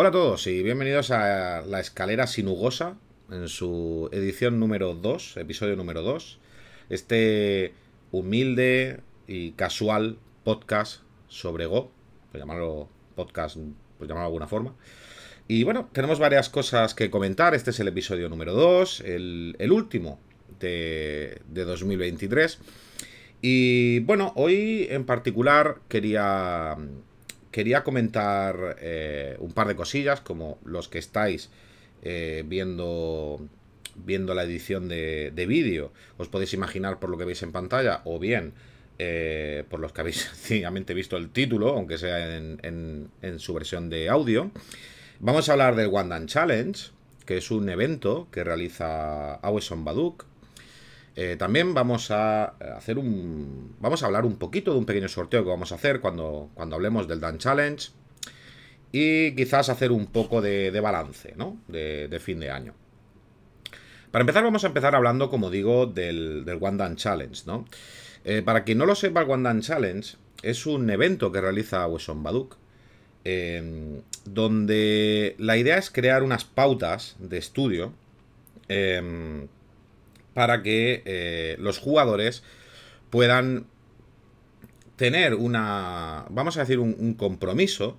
Hola a todos y bienvenidos a La Escalera Sinugosa, en su edición número 2, episodio número 2. Este humilde y casual podcast sobre Go, por llamarlo podcast, por llamarlo de alguna forma. Y bueno, tenemos varias cosas que comentar. Este es el episodio número 2, el, último de 2023. Y bueno, hoy en particular quería quería comentar eh, un par de cosillas, como los que estáis eh, viendo, viendo la edición de, vídeo, os podéis imaginar por lo que veis en pantalla, o bien eh, por los que habéis sencillamente visto el título, aunque sea en, su versión de audio. Vamos a hablar del Wandan Challenge, que es un evento que realiza Awesome Baduk eh, también vamos a eh, hacer un. Vamos a hablar un poquito de un pequeño sorteo que vamos a hacer cuando, cuando hablemos del Dan Challenge. Y quizás hacer un poco de, balance, ¿no? De, fin de año. Para empezar, vamos a empezar hablando, como digo, del, del One Challenge, ¿no? Eh, para quien no lo sepa, el One Challenge es un evento que realiza Wesson Baduk. Em, donde la idea es crear unas pautas de estudio. Em, para que eh, los jugadores puedan tener una, vamos a decir, un, compromiso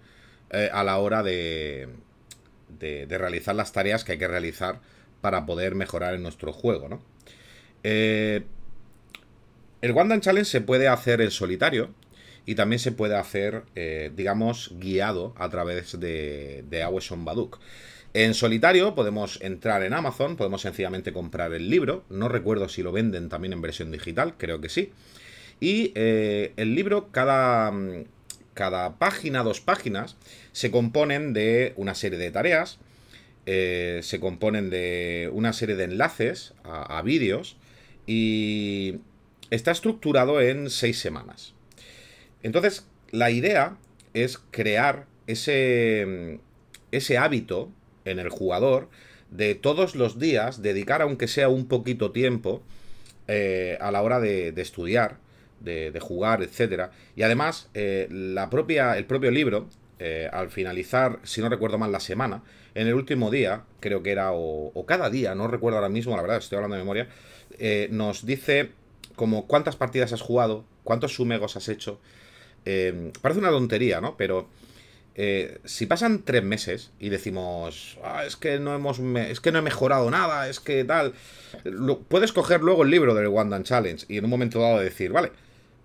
eh, a la hora de, de, realizar las tareas que hay que realizar para poder mejorar en nuestro juego, ¿no? Eh, el Wandan Challenge se puede hacer en solitario y también se puede hacer, digamos, guiado a través de, de Baduk. En solitario podemos entrar en Amazon, podemos sencillamente comprar el libro. No recuerdo si lo venden también en versión digital, creo que sí. Y eh, el libro, cada, cada página, dos páginas, se componen de una serie de tareas, eh, se componen de una serie de enlaces a, vídeos y está estructurado en seis semanas. Entonces, la idea es crear ese, ese hábito en el jugador de todos los días dedicar aunque sea un poquito tiempo eh, a la hora de, estudiar, de, jugar, etcétera Y además, eh, la propia, el propio libro, eh, al finalizar, si no recuerdo mal, la semana, en el último día, creo que era, o, cada día, no recuerdo ahora mismo, la verdad, estoy hablando de memoria, nos dice como cuántas partidas has jugado, cuántos sumegos has hecho. parece una tontería, ¿no? Pero eh, si pasan tres meses y decimos, ah, es que no hemos, es que no he mejorado nada, es que tal, puedes coger luego el libro del One Challenge y en un momento dado decir, vale,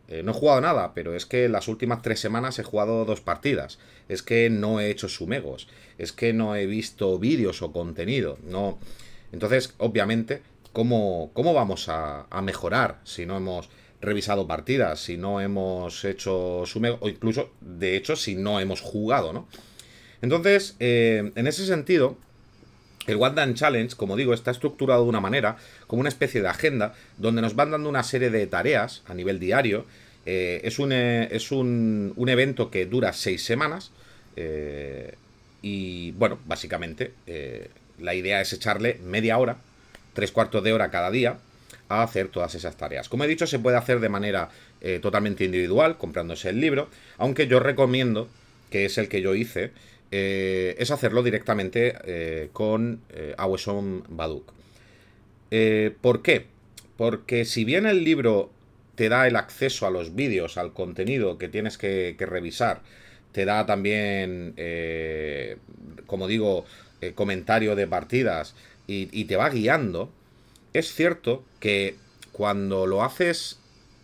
eh, no he jugado nada, pero es que las últimas tres semanas he jugado dos partidas, es que no he hecho sumegos, es que no he visto vídeos o contenido, no. Entonces, obviamente, ¿cómo, cómo vamos a mejorar si no hemos revisado partidas, si no hemos hecho sume, o incluso, de hecho, si no hemos jugado, ¿no? Entonces, eh, en ese sentido, el One Challenge, como digo, está estructurado de una manera, como una especie de agenda, donde nos van dando una serie de tareas a nivel diario. Eh, es, un, eh, es un, evento que dura seis semanas. y bueno, básicamente la idea es echarle media hora, tres cuartos de hora cada día hacer todas esas tareas. Como he dicho, se puede hacer de manera eh, totalmente individual, comprándose el libro, aunque yo recomiendo, que es el que yo hice, eh, es hacerlo directamente eh, con Awesome Baduk. ¿Por qué? Porque si bien el libro te da el acceso a los vídeos, al contenido que tienes que, revisar, te da también, como digo, comentario de partidas y te va guiando, es cierto que cuando lo haces,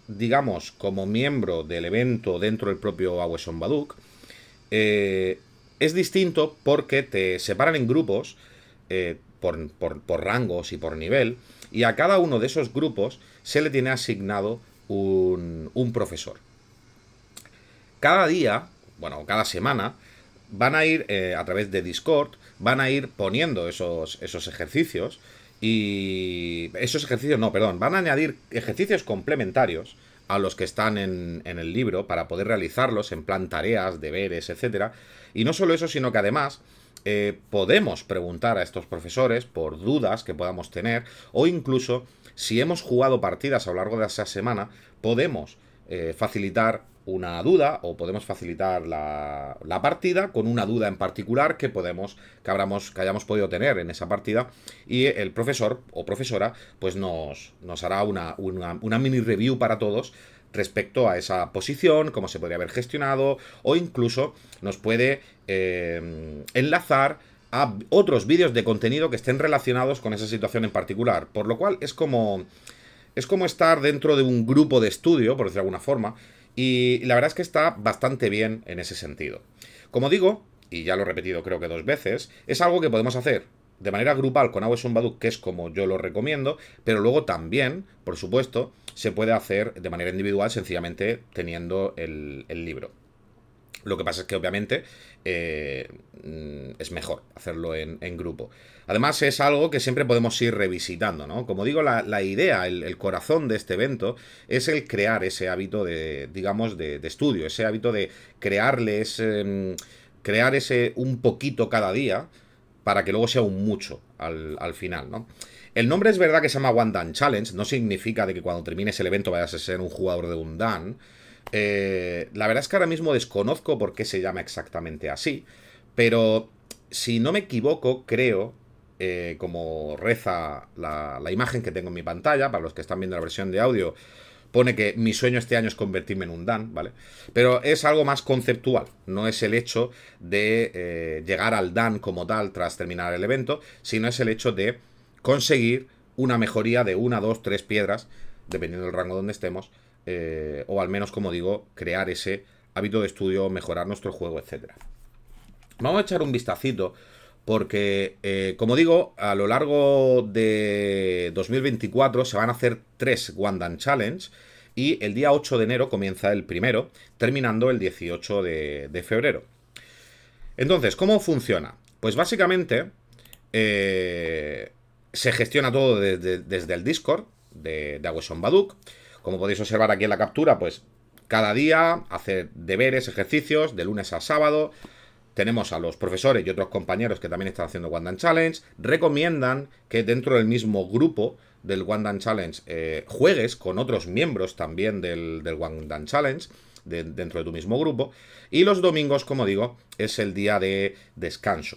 digamos, como miembro del evento dentro del propio Aweson Baduk, eh, es distinto porque te separan en grupos eh, por, rangos y por nivel, y a cada uno de esos grupos se le tiene asignado un, profesor. Cada día, bueno, cada semana, van a ir eh, a través de Discord, van a ir poniendo esos ejercicios y esos ejercicios, no, perdón, van a añadir ejercicios complementarios a los que están en, el libro para poder realizarlos en plan tareas, deberes, etc. Y no solo eso, sino que además eh, podemos preguntar a estos profesores por dudas que podamos tener o incluso si hemos jugado partidas a lo largo de esa semana, podemos eh, facilitar una duda o podemos facilitar la, la, partida con una duda en particular que podemos que habramos que hayamos podido tener en esa partida y el profesor o profesora pues nos, nos hará una, una, mini review para todos respecto a esa posición, cómo se podría haber gestionado o incluso nos puede eh, enlazar a otros vídeos de contenido que estén relacionados con esa situación en particular, por lo cual es como es como estar dentro de un grupo de estudio, por decir de alguna forma, y la verdad es que está bastante bien en ese sentido. Como digo, y ya lo he repetido creo que dos veces, es algo que podemos hacer de manera grupal con AWS baduk que es como yo lo recomiendo, pero luego también, por supuesto, se puede hacer de manera individual sencillamente teniendo el libro. Lo que pasa es que obviamente eh, mm, es mejor hacerlo en, grupo. Además es algo que siempre podemos ir revisitando, ¿no? Como digo, la, idea, el, corazón de este evento es el crear ese hábito de, digamos, de, estudio, ese hábito de crearles, mm, crear ese un poquito cada día para que luego sea un mucho al, final, ¿no? El nombre es verdad que se llama One Dan Challenge, no significa de que cuando termines el evento vayas a ser un jugador de un eh, la verdad es que ahora mismo desconozco por qué se llama exactamente así, pero si no me equivoco, creo, eh, como reza la, imagen que tengo en mi pantalla, para los que están viendo la versión de audio, pone que mi sueño este año es convertirme en un Dan, ¿vale? Pero es algo más conceptual, no es el hecho de eh, llegar al Dan como tal tras terminar el evento, sino es el hecho de conseguir una mejoría de una, dos, tres piedras, dependiendo del rango donde estemos, eh, o al menos, como digo, crear ese hábito de estudio, mejorar nuestro juego, etc. Vamos a echar un vistacito porque, eh, como digo, a lo largo de 2024 se van a hacer tres Wandan Challenge y el día 8 de enero comienza el primero, terminando el 18 de, febrero. Entonces, ¿cómo funciona? Pues básicamente eh, se gestiona todo desde el Discord de, de Baduk. Como podéis observar aquí en la captura, pues cada día hace deberes, ejercicios, de lunes a sábado. Tenemos a los profesores y otros compañeros que también están haciendo Wandan Challenge. Recomiendan que dentro del mismo grupo del Wandan Challenge eh, juegues con otros miembros también del, Wandan Challenge. dentro de tu mismo grupo. Y los domingos, como digo, es el día de descanso.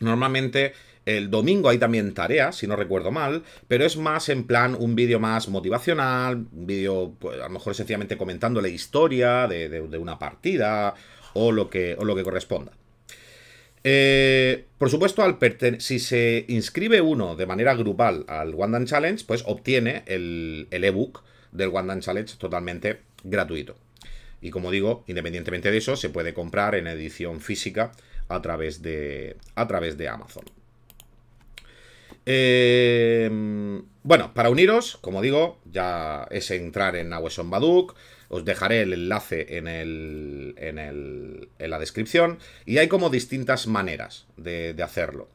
Normalmente el domingo hay también tareas, si no recuerdo mal, pero es más en plan un vídeo más motivacional, un vídeo pues, a lo mejor sencillamente comentando la historia de, una partida o lo que, o lo que corresponda. Eh, por supuesto, si se inscribe uno de manera grupal al Wandan Challenge, pues obtiene el ebook del Wandan Challenge totalmente gratuito. Y como digo, independientemente de eso, se puede comprar en edición física a través de, a través de Amazon. Eh, bueno, para uniros, como digo, ya es entrar en Awesome Baduk. Os dejaré el enlace en, el, en, la descripción. Y hay como distintas maneras de, hacerlo.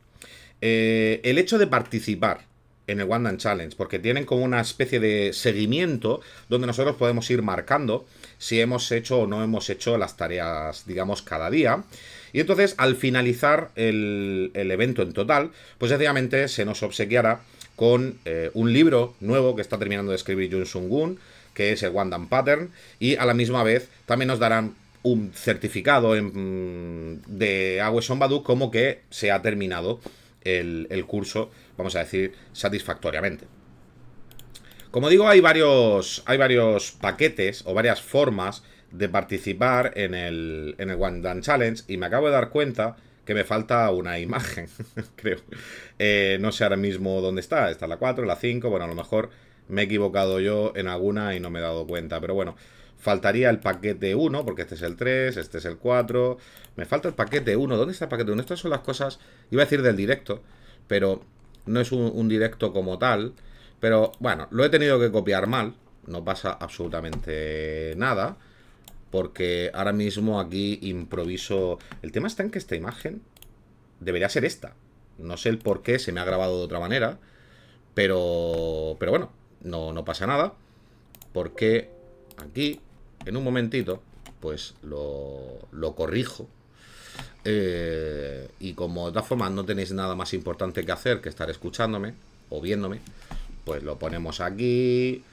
Eh, el hecho de participar en el One Challenge, porque tienen como una especie de seguimiento donde nosotros podemos ir marcando si hemos hecho o no hemos hecho las tareas, digamos, cada día. Y entonces, al finalizar el, evento en total, pues sencillamente se nos obsequiará con eh, un libro nuevo que está terminando de escribir Jun Sung Gun, que es el Wandan Pattern, y a la misma vez también nos darán un certificado en, mm, de Son Sombadu como que se ha terminado el, curso, vamos a decir, satisfactoriamente. Como digo, hay varios, hay varios paquetes o varias formas de participar en el, en el One Done Challenge y me acabo de dar cuenta que me falta una imagen, creo. Eh, no sé ahora mismo dónde está, está la 4, la 5, bueno, a lo mejor me he equivocado yo en alguna y no me he dado cuenta, pero bueno, faltaría el paquete 1, porque este es el 3, este es el 4, me falta el paquete 1, ¿dónde está el paquete 1? Estas son las cosas, iba a decir del directo, pero no es un directo como tal, pero bueno, lo he tenido que copiar mal, no pasa absolutamente nada porque ahora mismo aquí improviso... El tema está en que esta imagen debería ser esta. No sé el por qué se me ha grabado de otra manera, pero, pero bueno, no, no pasa nada, porque aquí, en un momentito, pues lo, lo corrijo. Eh, y como de todas formas no tenéis nada más importante que hacer que estar escuchándome o viéndome, pues lo ponemos aquí,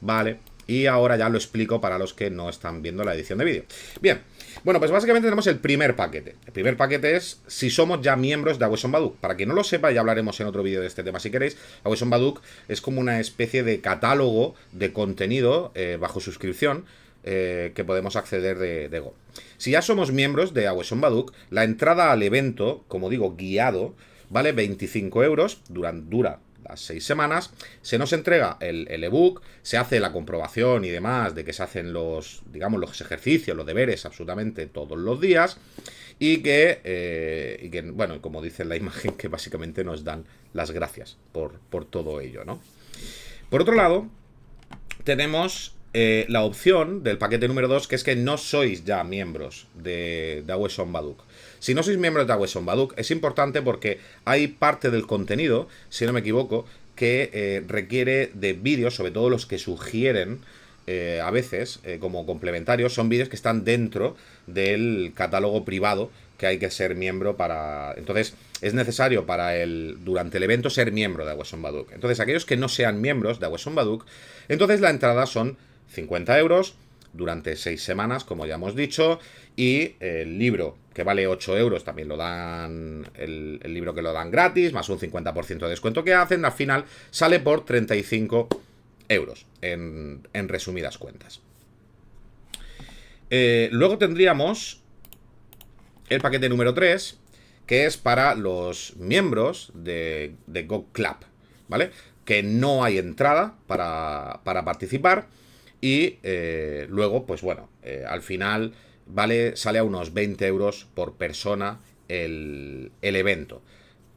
vale, y ahora ya lo explico para los que no están viendo la edición de vídeo. Bien, bueno, pues básicamente tenemos el primer paquete. El primer paquete es si somos ya miembros de Awesome Baduk. Para quien no lo sepa, ya hablaremos en otro vídeo de este tema si queréis. Awesome Baduk es como una especie de catálogo de contenido eh, bajo suscripción eh, que podemos acceder de, Go. Si ya somos miembros de Awesome Baduk, la entrada al evento, como digo, guiado, vale 25 euros, duran, dura las seis semanas, se nos entrega el, ebook, se hace la comprobación y demás de que se hacen los, digamos, los ejercicios, los deberes absolutamente todos los días, y que, eh, bueno, como dice la imagen, que básicamente nos dan las gracias por, por todo ello, ¿no? Por otro lado, tenemos eh, la opción del paquete número 2, que es que no sois ya miembros de, de Baduk. Si no sois miembro de Aweson Baduk, es importante porque hay parte del contenido, si no me equivoco, que eh, requiere de vídeos, sobre todo los que sugieren eh, a veces eh, como complementarios, son vídeos que están dentro del catálogo privado que hay que ser miembro para... Entonces, es necesario para el durante el evento ser miembro de Aweson Baduk. Entonces, aquellos que no sean miembros de Aweson Baduk, entonces la entrada son 50 euros durante seis semanas, como ya hemos dicho, y el libro que vale 8 euros también lo dan, el, libro que lo dan gratis, más un 50% de descuento que hacen, al final sale por 35 euros, en, resumidas cuentas. Eh, luego tendríamos el paquete número 3, que es para los miembros de, de Go Club, ¿vale? Que no hay entrada para, para participar y eh, luego, pues bueno, eh, al final vale, sale a unos 20 euros por persona el, evento.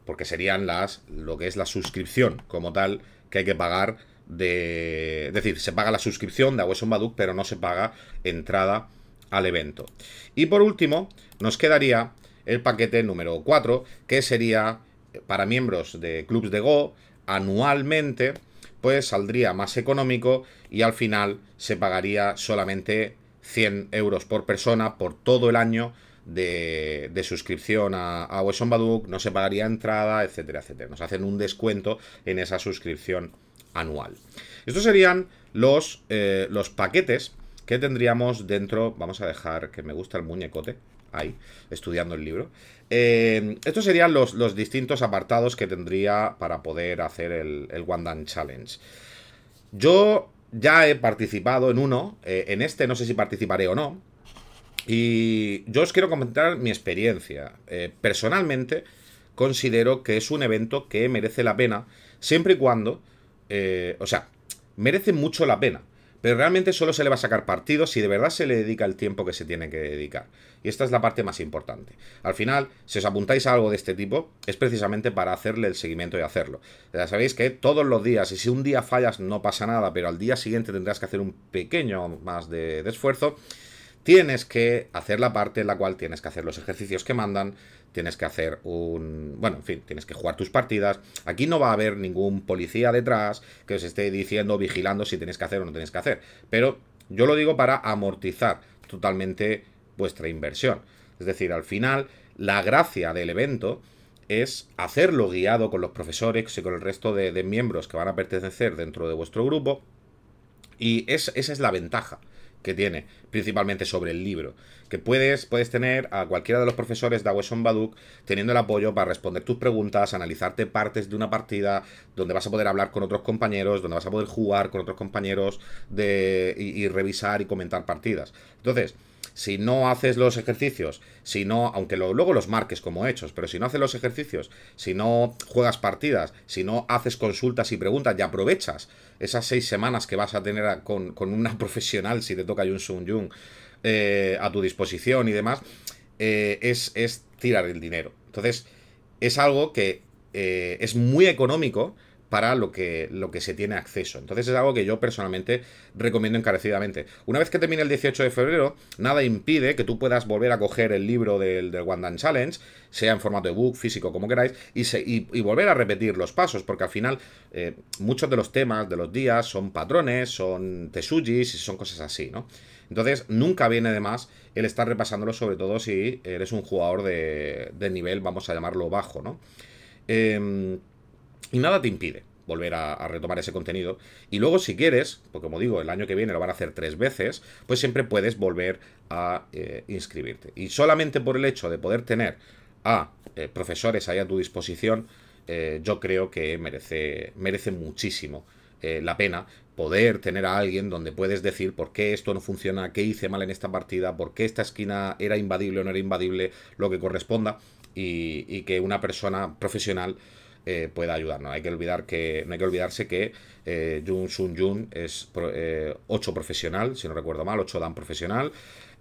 Porque serían las. lo que es la suscripción como tal que hay que pagar de. Es decir, se paga la suscripción de Awesome Baduk, pero no se paga entrada al evento. Y por último, nos quedaría el paquete número 4, que sería eh, para miembros de clubs de Go anualmente pues saldría más económico y al final se pagaría solamente 100 euros por persona por todo el año de, suscripción a, a Wesson no se pagaría entrada, etcétera, etcétera. Nos hacen un descuento en esa suscripción anual. Estos serían los, eh, los paquetes que tendríamos dentro. Vamos a dejar que me gusta el muñecote ahí, estudiando el libro. Eh, estos serían los, los, distintos apartados que tendría para poder hacer el, el Challenge. Yo ya he participado en uno, eh, en este no sé si participaré o no. Y yo os quiero comentar mi experiencia. Eh, personalmente considero que es un evento que merece la pena, siempre y cuando, o sea, merece mucho la pena. Pero realmente solo se le va a sacar partido si de verdad se le dedica el tiempo que se tiene que dedicar. Y esta es la parte más importante. Al final, si os apuntáis a algo de este tipo, es precisamente para hacerle el seguimiento y hacerlo. Ya sabéis que todos los días, y si un día fallas no pasa nada, pero al día siguiente tendrás que hacer un pequeño más de, de esfuerzo, tienes que hacer la parte en la cual tienes que hacer los ejercicios que mandan, tienes que hacer un... Bueno, en fin, tienes que jugar tus partidas. Aquí no va a haber ningún policía detrás que os esté diciendo, vigilando si tienes que hacer o no tenéis que hacer. Pero yo lo digo para amortizar totalmente vuestra inversión. Es decir, al final, la gracia del evento es hacerlo guiado con los profesores y con el resto de, miembros que van a pertenecer dentro de vuestro grupo. Y esa es la ventaja que tiene, principalmente sobre el libro. Que puedes, puedes tener a cualquiera de los profesores de Aweson Baduk teniendo el apoyo para responder tus preguntas, analizarte partes de una partida, donde vas a poder hablar con otros compañeros, donde vas a poder jugar con otros compañeros de, y revisar y comentar partidas. Entonces, si no haces los ejercicios, si no, aunque luego los marques como hechos, pero si no haces los ejercicios, si no juegas partidas, si no haces consultas y preguntas y aprovechas esas seis semanas que vas a tener con, con, una profesional, si te toca Jun Sun Jung, eh, a tu disposición y demás, eh, es, es, tirar el dinero. Entonces, es algo que eh, es muy económico para lo que, lo que se tiene acceso. Entonces es algo que yo personalmente recomiendo encarecidamente. Una vez que termine el 18 de febrero, nada impide que tú puedas volver a coger el libro del, del One Challenge, sea en formato ebook, físico, como queráis, y, volver a repetir los pasos, porque al final eh, muchos de los temas de los días son patrones, son tesujis, son cosas así, ¿no? Entonces, nunca viene de más el estar repasándolo, sobre todo si eres un jugador de, de nivel, vamos a llamarlo bajo, ¿no? Eh, y nada te impide volver a, retomar ese contenido. Y luego, si quieres, porque como digo, el año que viene lo van a hacer tres veces, pues siempre puedes volver a eh, inscribirte. Y solamente por el hecho de poder tener a eh, profesores ahí a tu disposición, eh, yo creo que merece, merece muchísimo la pena poder tener a alguien donde puedes decir por qué esto no funciona, qué hice mal en esta partida, por qué esta esquina era invadible o no era invadible, lo que corresponda, y que una persona profesional eh, pueda ayudarnos. Hay que olvidar que, no hay que olvidarse que eh, Jun Sun Jun es 8 eh, profesional, si no recuerdo mal, 8 dan profesional.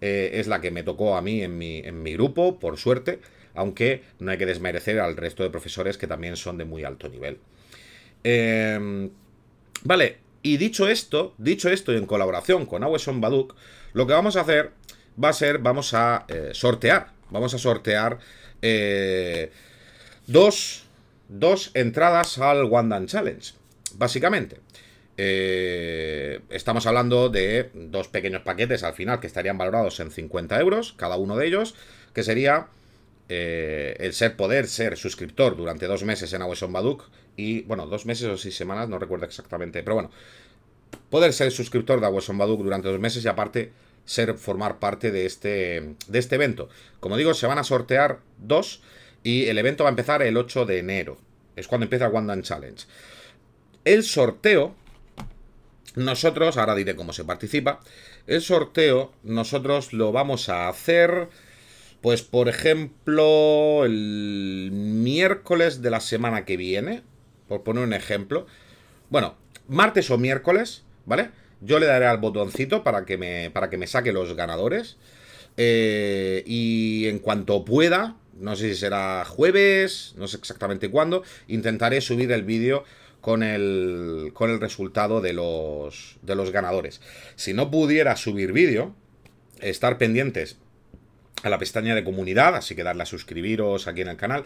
es la que me tocó a mí en mi, en mi grupo, por suerte, aunque no hay que desmerecer al resto de profesores que también son de muy alto nivel. Em, vale, y dicho esto, dicho esto, y en colaboración con Aweson Baduk, lo que vamos a hacer va a ser, vamos a sortear, vamos a sortear eh, dos dos entradas al Wandan Challenge, básicamente. Eh, estamos hablando de dos pequeños paquetes al final que estarían valorados en 50 euros, cada uno de ellos, que sería eh, el ser poder ser suscriptor durante dos meses en Awesome Baduk y, bueno, dos meses o seis semanas, no recuerdo exactamente, pero bueno, poder ser suscriptor de Awesome Baduk durante dos meses y aparte ser formar parte de este, de este evento. Como digo, se van a sortear dos. Y el evento va a empezar el 8 de enero. Es cuando empieza el Challenge. El sorteo, nosotros, ahora diré cómo se participa. El sorteo, nosotros lo vamos a hacer, pues por ejemplo, el miércoles de la semana que viene, por poner un ejemplo. Bueno, martes o miércoles, ¿vale? Yo le daré al botoncito para que me, para que me saque los ganadores. Eh, y en cuanto pueda, no sé si será jueves, no sé exactamente cuándo, intentaré subir el vídeo con el, con el resultado de los, de los ganadores. Si no pudiera subir vídeo, estar pendientes a la pestaña de comunidad, así que darle a suscribiros aquí en el canal.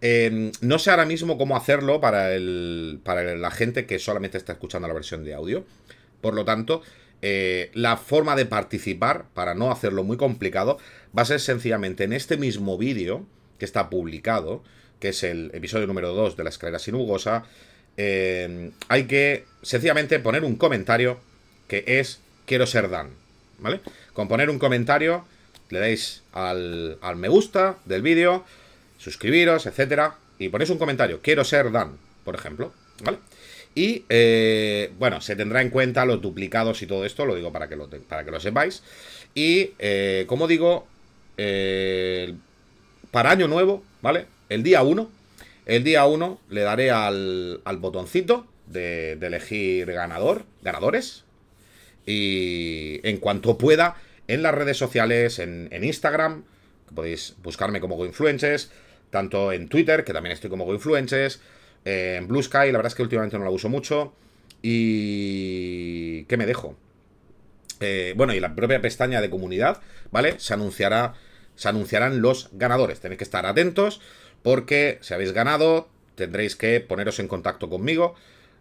Em, no sé ahora mismo cómo hacerlo para, el, para la gente que solamente está escuchando la versión de audio. Por lo tanto, eh, la forma de participar, para no hacerlo muy complicado, va a ser sencillamente en este mismo vídeo que está publicado, que es el episodio número 2 de la escalera Sin eh, hay que sencillamente poner un comentario que es quiero ser Dan, ¿vale? Con poner un comentario le dais al, al me gusta del vídeo, suscribiros, etcétera, y ponéis un comentario, quiero ser Dan, por ejemplo, ¿vale? Y eh, bueno, se tendrá en cuenta los duplicados y todo esto, lo digo para que lo, para que lo sepáis. Y eh, como digo, eh, para año nuevo, ¿vale? El día 1, el día 1 le daré al, al botoncito de, elegir ganador, ganadores. Y en cuanto pueda, en las redes sociales, en, en Instagram, podéis buscarme como GoInfluences, tanto en Twitter, que también estoy como GoInfluences ...en Blue Sky, la verdad es que últimamente no la uso mucho. ¿Y qué me dejo? Eh, bueno, y la propia pestaña de comunidad, ¿vale? Se anunciará, se anunciarán los ganadores. Tenéis que estar atentos porque si habéis ganado tendréis que poneros en contacto conmigo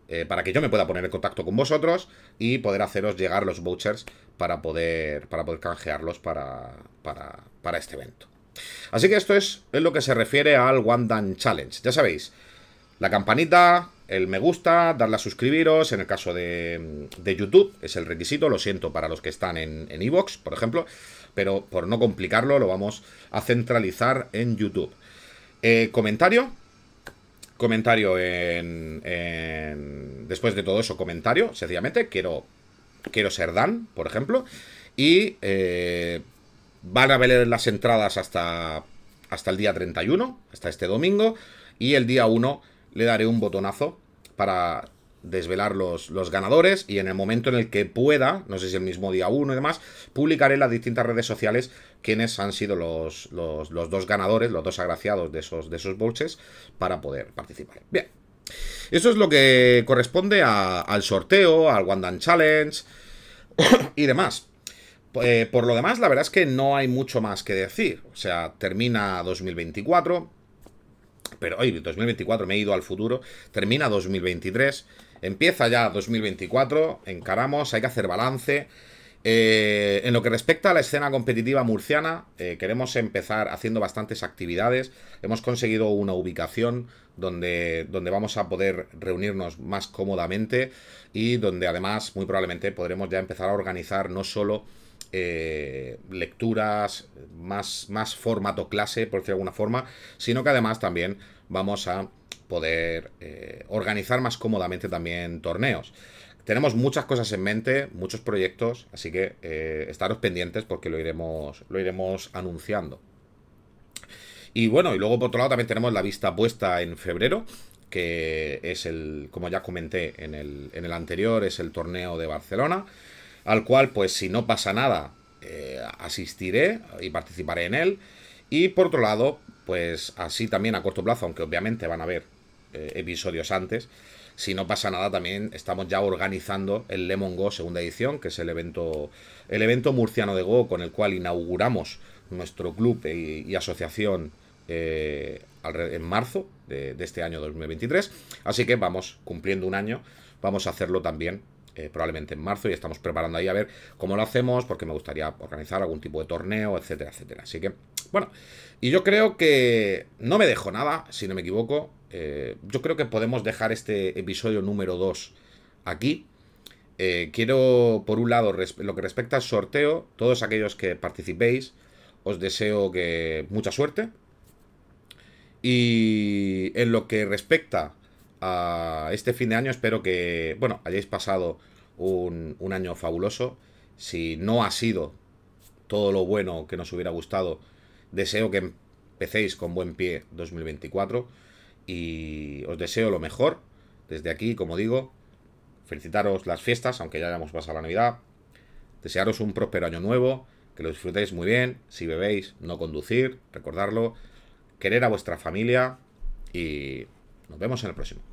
eh, para que yo me pueda poner en contacto con vosotros y poder haceros llegar los vouchers para poder, para poder canjearlos para, para, para este evento. Así que esto es, es lo que se refiere al One Challenge. Ya sabéis, la campanita, el me gusta, darle a suscribiros, en el caso de, YouTube, es el requisito, lo siento para los que están en Evox, por ejemplo, pero por no complicarlo lo vamos a centralizar en YouTube. Eh, comentario, comentario en, Después de todo eso, comentario, sencillamente, quiero, quiero ser Dan, por ejemplo, y eh, van a ver las entradas hasta, hasta el día 31, hasta este domingo, y el día 1 le daré un botonazo para desvelar los, los, ganadores y en el momento en el que pueda, no sé si el mismo día uno y demás, publicaré en las distintas redes sociales quiénes han sido los, los, dos ganadores, los dos agraciados de esos, de esos para poder participar. Bien, eso es lo que corresponde al sorteo, al wandan Challenge y demás. Eh, por lo demás, la verdad es que no hay mucho más que decir. O sea, termina 2024 pero hoy, 2024, me he ido al futuro. Termina 2023. Empieza ya 2024. Encaramos, hay que hacer balance. Eh, en lo que respecta a la escena competitiva murciana, eh, queremos empezar haciendo bastantes actividades. Hemos conseguido una ubicación donde, donde vamos a poder reunirnos más cómodamente y donde además muy probablemente podremos ya empezar a organizar no solo eh, lecturas, más, más formato clase, por decirlo de alguna forma, sino que además también vamos a poder eh, organizar más cómodamente también torneos. Tenemos muchas cosas en mente, muchos proyectos, así que eh, estaros pendientes porque lo iremos, lo iremos anunciando. Y bueno, y luego por otro lado también tenemos la vista puesta en febrero, que es el, como ya comenté en el, en el anterior, es el torneo de Barcelona al cual pues si no pasa nada eh, asistiré y participaré en él. Y por otro lado, pues así también a corto plazo, aunque obviamente van a haber eh, episodios antes, si no pasa nada también estamos ya organizando el Lemon Go segunda edición, que es el evento, el evento murciano de Go con el cual inauguramos nuestro club y, asociación eh, en marzo de este año 2023. Así que vamos cumpliendo un año, vamos a hacerlo también eh, probablemente en marzo y estamos preparando ahí a ver cómo lo hacemos porque me gustaría organizar algún tipo de torneo, etcétera, etcétera. Así que, bueno, y yo creo que no me dejo nada, si no me equivoco. Eh, yo creo que podemos dejar este episodio número 2 aquí. Eh, quiero, por un lado, lo que respecta al sorteo, todos aquellos que participéis, os deseo que mucha suerte. Y en lo que respecta a este fin de año. Espero que, bueno, hayáis pasado un, un año fabuloso. Si no ha sido todo lo bueno que nos hubiera gustado, deseo que empecéis con buen pie 2024 y os deseo lo mejor. Desde aquí, como digo, felicitaros las fiestas, aunque ya hayamos pasado la Navidad. Desearos un próspero año nuevo, que lo disfrutéis muy bien. Si bebéis, no conducir, recordarlo. Querer a vuestra familia y nos vemos en el próximo.